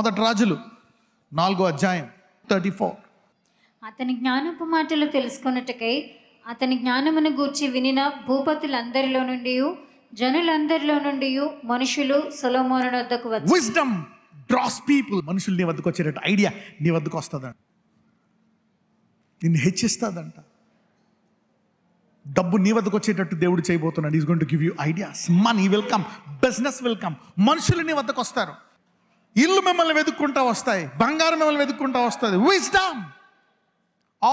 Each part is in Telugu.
మొదటి రాజులు నాలుగో అధ్యాయం థర్టీ ఫోర్ అతని జ్ఞానపు మాటలు తెలుసుకున్నట్టుకై అతని జ్ఞానమును గూర్చి వినిన భూపతులందరిలో నుండి జనులందరిలో నుండి మనుషులు సొలోమోను వద్దకు విజ్డమ్ డ్రాస్ పీపుల్ మనుషులు నీ వద్దకు వచ్చేటట్టు ఐడియా నీ వద్దకు వస్తుందంట నిన్ను హెచ్చిస్తుందంట డబ్బు నీ వద్దకు వచ్చేటట్టు దేవుడు చేయబోతున్నాడు is going to give you ideas money welcome business welcome మనుషులు నీ వద్దకు వస్తారు ఇల్లు మిమ్మల్ని వెతుక్కుంటా వస్తాయి బంగారం మిమ్మల్ని వెతుక్కుంటా వస్తుంది wisdom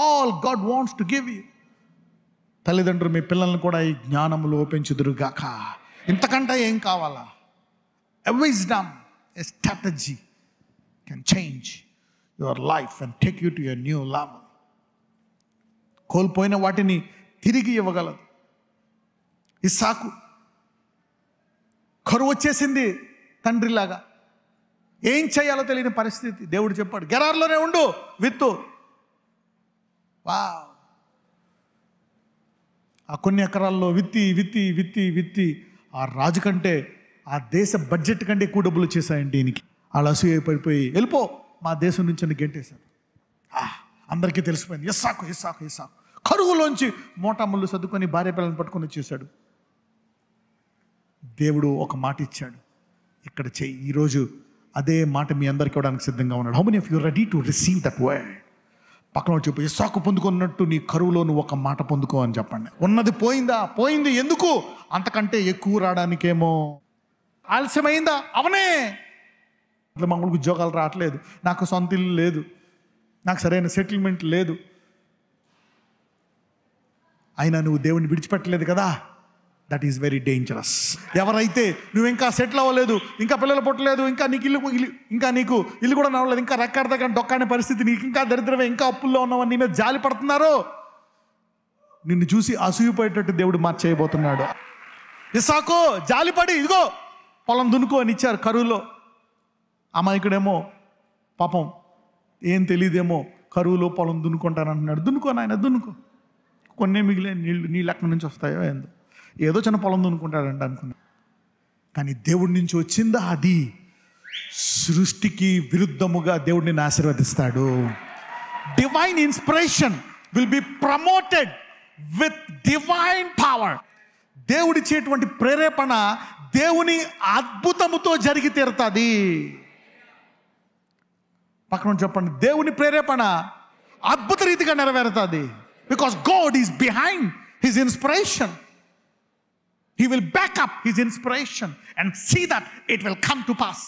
all God wants to give you తల్లిదండ్రులు మీ పిల్లల్ని కూడా ఈ జ్ఞానములు ఓపెంచుదురుగాక ఇంతకంటే ఏం కావాలా wisdom a strategy can change your life and take you to your new love కోల్పోయిన వాటిని తిరిగి ఇవ్వగలదు ఇస్సాకు కరువు వచ్చేసింది తండ్రిలాగా ఏం చేయాలో తెలియని పరిస్థితి దేవుడు చెప్పాడు గెరార్లోనే ఉండు విత్తు వా ఆ కొన్ని ఎకరాల్లో విత్తి విత్తి విత్తి విత్తి ఆ రాజు కంటే ఆ దేశ బడ్జెట్ కంటే ఎక్కువ డబ్బులు వచ్చేసాయండి దీనికి వాళ్ళు అసూయ పడిపోయి వెళ్ళిపో మా దేశం నుంచి అని గెంటేశారు అందరికీ తెలిసిపోయింది ఇస్సాకు ఇస్సాకు ఇస్సాకు కరువులోంచి ముళ్ళు సర్దుకొని భార్య పిల్లలను పట్టుకొని వచ్చేసాడు దేవుడు ఒక మాట ఇచ్చాడు ఇక్కడ చెయ్యి ఈరోజు అదే మాట మీ అందరికి ఇవ్వడానికి సిద్ధంగా ఉన్నాడు how many of you ready to receive that word పక్కన చెప్పి ఇసాకు పొందుకున్నట్టు నీ కరువులో నువ్వు ఒక మాట పొందుకో అని చెప్పండి ఉన్నది పోయిందా పోయింది ఎందుకు అంతకంటే ఎక్కువ రావడానికేమో ఆలస్యమైందా అవనే ఇట్లా ఊరికి ఉద్యోగాలు రావట్లేదు నాకు సొంత ఇల్లు లేదు నాకు సరైన సెటిల్మెంట్ లేదు అయినా నువ్వు దేవుని విడిచిపెట్టలేదు కదా దట్ ఈస్ వెరీ డేంజరస్ ఎవరైతే నువ్వు ఇంకా సెటిల్ అవ్వలేదు ఇంకా పిల్లలు పుట్టలేదు ఇంకా నీకు ఇల్లు ఇంకా నీకు ఇల్లు కూడా నవ్వలేదు ఇంకా దగ్గర డొక్కాని పరిస్థితి నీకు ఇంకా దరిద్రమే ఇంకా అప్పుల్లో ఉన్నావని నీ మీద జాలి పడుతున్నారు నిన్ను చూసి అసూయపోయేటట్టు దేవుడు మార్చేయబోతున్నాడు ఇసాకు జాలిపడి ఇదిగో పొలం దునుకో అని ఇచ్చారు కరువులో అమాయకుడేమో పాపం ఏం తెలియదేమో కరువులో పొలం దున్నుకుంటానంటున్నాడు దున్నుకో నాయన దున్నుకో కొన్నే మిగిలిన నీళ్ళు నీళ్ళు ఎక్కడి నుంచి వస్తాయో ఏందో ఏదో చిన్న పొలం అనుకుంటాడండి అనుకున్నా కానీ దేవుడి నుంచి వచ్చిందా అది సృష్టికి విరుద్ధముగా దేవుడిని ఆశీర్వదిస్తాడు divine inspiration will be promoted with divine power దేవుడిచ్చేటువంటి ప్రేరేపణ దేవుని అద్భుతముతో జరిగి తీరుతుంది పక్కన చెప్పండి దేవుని ప్రేరేపణ అద్భుత రీతిగా నెరవేరుతుంది because God is behind his inspiration He will back up his inspiration and see that it will come to pass.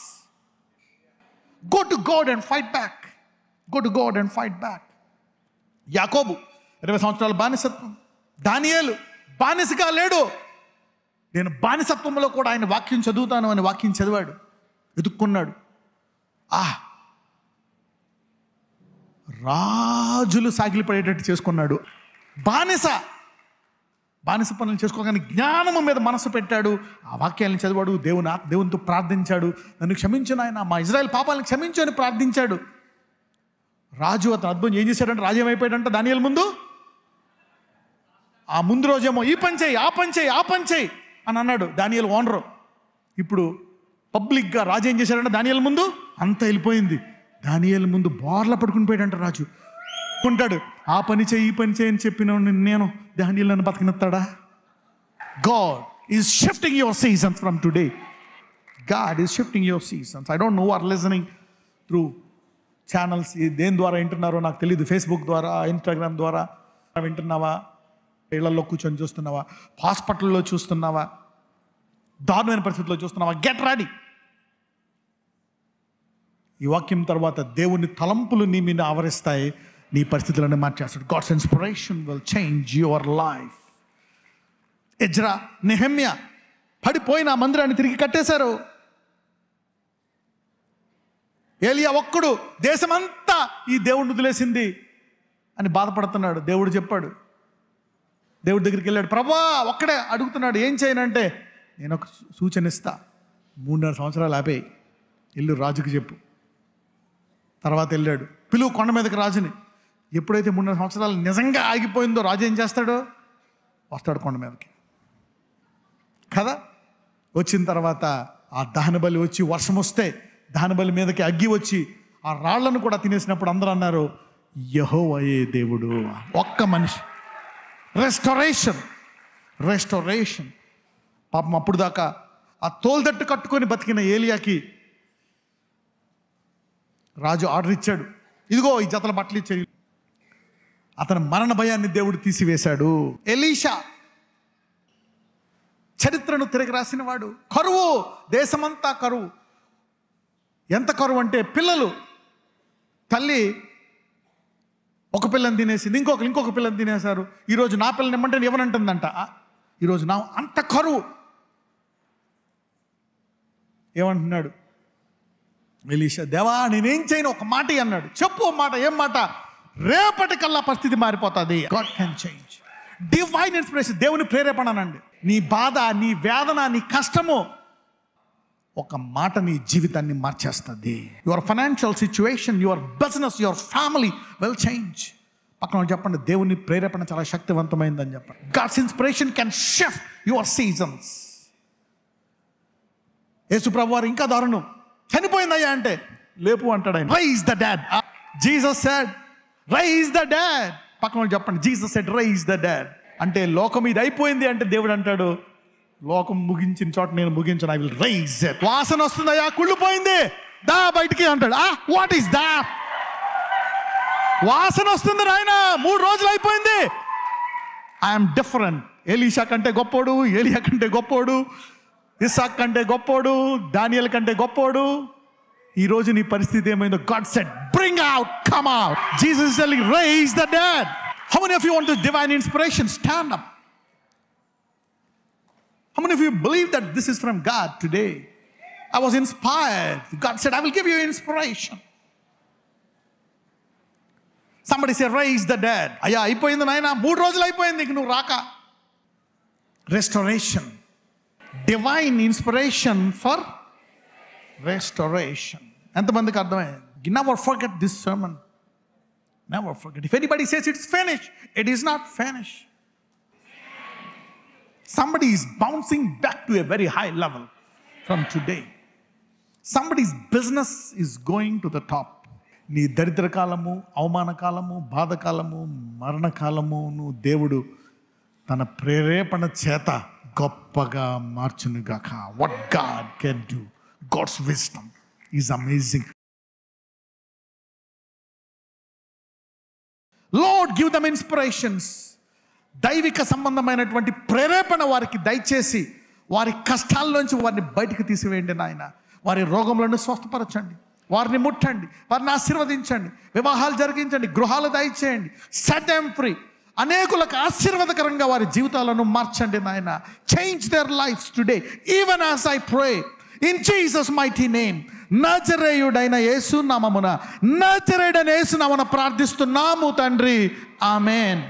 Go to God and fight back. Go to God and fight back. యాకోబు ఇరవై సంవత్సరాల బానిసత్వం దానియాలు బానిసగా లేడు నేను బానిసత్వంలో కూడా ఆయన వాక్యం చదువుతాను అని వాక్యం చదివాడు వెతుక్కున్నాడు ఆ రాజులు సాగిలిపడేటట్టు చేసుకున్నాడు బానిస బానిస పనులు చేసుకోగానే జ్ఞానము మీద మనసు పెట్టాడు ఆ వాక్యాలను చదివాడు దేవుని ఆత్మ దేవునితో ప్రార్థించాడు నన్ను క్షమించిన ఆయన మా ఇజ్రాయల్ పాపాలను క్షమించు అని ప్రార్థించాడు రాజు అతను అద్భుతం ఏం చేశాడంటే రాజు ఏమైపోయాడంట దానియల ముందు ఆ ముందు రోజేమో ఈ పని చేయి ఆ పని చేయి ఆ పని చేయి అని అన్నాడు దానియల్ ఓనరు ఇప్పుడు పబ్లిక్గా రాజు ఏం చేశాడంటే దానియల్ ముందు అంతా వెళ్ళిపోయింది దానియల్ ముందు బోర్ల పడుకుని పోయాడంట రాజు ఉంటాడు ఆ పని చేయి ఈ పని చేయని చెప్పిన నేను దాని నన్ను బతికినెత్తాడా God is shifting your seasons from today God is shifting your seasons I don't know are listening through channels దేని ద్వారా వింటున్నారో నాకు తెలియదు ఫేస్బుక్ ద్వారా ఇన్స్టాగ్రామ్ ద్వారా వింటున్నావా ఇళ్లలో కూర్చొని చూస్తున్నావా హాస్పిటల్లో చూస్తున్నావా దారుణమైన పరిస్థితుల్లో చూస్తున్నావా గెట్ రెడీ ఈ వాక్యం తర్వాత దేవుని తలంపులు నీ మీద ఆవరిస్తాయి నీ పరిస్థితులను మార్చేస్తాడు God's inspiration will change your life Ezra Nehemiah పడిపోయిన మందిరాన్ని తిరిగి కట్టేశారు ఏలియా ఒక్కడు దేశమంతా ఈ దేవుడిని వదిలేసింది అని బాధపడుతున్నాడు దేవుడు చెప్పాడు దేవుడి దగ్గరికి వెళ్ళాడు ప్రభా ఒక్కడే అడుగుతున్నాడు ఏం చేయనంటే నేను ఒక సూచన ఇస్తా మూడున్నర సంవత్సరాలు ఆపేయి ఇల్లు రాజుకి చెప్పు తర్వాత వెళ్ళాడు పిలువు కొండ మీదకి రాజుని ఎప్పుడైతే మూడున్నర సంవత్సరాలు నిజంగా ఆగిపోయిందో రాజు ఏం చేస్తాడు వస్తాడు కొండ మీదకి కదా వచ్చిన తర్వాత ఆ దహనబలి వచ్చి వర్షం వస్తే దహనబలి మీదకి అగ్గి వచ్చి ఆ రాళ్లను కూడా తినేసినప్పుడు అందరూ అన్నారు యహోవయే దేవుడు ఒక్క మనిషి రెస్టరేషన్ రెస్టరేషన్ పాపం అప్పుడు దాకా ఆ తోలుదట్టు కట్టుకొని బతికిన ఏలియాకి రాజు ఆర్డర్ ఇచ్చాడు ఇదిగో ఈ జతల బట్టలు ఇచ్చాడు అతని మరణ భయాన్ని దేవుడు తీసివేశాడు ఎలీషా చరిత్రను రాసిన రాసినవాడు కరువు దేశమంతా కరువు ఎంత కరువు అంటే పిల్లలు తల్లి ఒక పిల్లని తినేసింది ఇంకొకరు ఇంకొక పిల్లని తినేశారు ఈరోజు నా పిల్లని ఇమ్మంటే ఎవరంటుందంట ఈరోజు నా అంత కరువు ఏమంటున్నాడు ఎలీషా దేవా నేనేం చేయను ఒక మాట అన్నాడు చెప్పు మాట ఏం మాట రేపటికల్లా పరిస్థితి మారిపోతుంది God can change divine inspiration దేవుని ప్రేరేపణనండి నీ బాధ నీ వేదన నీ కష్టము ఒక మాట నీ జీవితాన్ని మార్చేస్తుంది your financial situation your business your family well change పక్కన చెప్పండి దేవుని ప్రేరేపణ చాలా శక్తివంతమైందని చెప్పండి God's inspiration can shift your seasons ప్రభు వారు ఇంకా దారుణం చనిపోయిందయ్యా అంటే లేపు అంటాడు ఆయన the dead Jesus said rise the dead పక్కన వాళ్ళు చెప్పండి Jesus said rise the dead అంటే లోకం ఇది అయిపోయింది అంటే దేవుడు అంటాడు లోకం ముగించిన చోట నేను ముగించను ఐ విల్ రైజ్ వాసన వస్తుంది అయ్యా కుళ్ళిపోయింది దా బయటికి అంటాడు ఆ వాట్ ఈస్ దా వాసన వస్తుంది నాయన మూడు రోజులు అయిపోయింది ఐఎమ్ డిఫరెంట్ ఏలీషా కంటే గొప్పోడు ఏలియా కంటే గొప్పోడు ఇసాక్ కంటే గొప్పోడు డానియల్ కంటే గొప్పోడు ఈరోజు నీ పరిస్థితి ఏమైందో God said crying out, Come out. Jesus is telling, Raise the dead. How many of you want the divine inspiration? Stand up. How many of you believe that this is from God today? I was inspired. God said, I will give you inspiration. Somebody said, Raise the dead. Restoration. Divine inspiration for restoration. ఎంతమందికి అర్థమైంది Never forget this sermon. Never forget. If anybody says it's finished, it is not finished. Somebody is bouncing back to a very high level from today. Somebody's business is going to the top. నీ దరిద్ర కాలము అవమాన కాలము బాధకాలము మరణకాలమును దేవుడు తన ప్రేరేపణ చేత గొప్పగా మార్చునుగాక what God can do God's wisdom is amazing Lord give them inspirations దైవిక సంబంధమైనటువంటి ప్రేరేపణ వారికి దయచేసి వారి కష్టాల్లోంచి వారిని బయటకు తీసివేయండి నాయన వారి రోగములను స్వస్థపరచండి వారిని ముట్టండి వారిని ఆశీర్వదించండి వివాహాలు జరిగించండి గృహాలు దయచేయండి సెట్ ఎమ్ ఫ్రీ అనేకులకు ఆశీర్వాదకరంగా వారి జీవితాలను మార్చండి నాయన change their life today even as I pray in Jesus mighty name నజరేయుడైన యేసు నామమున నజరేయుడైన యేసు నామన ప్రార్థిస్తున్నాము తండ్రి ఆమెన్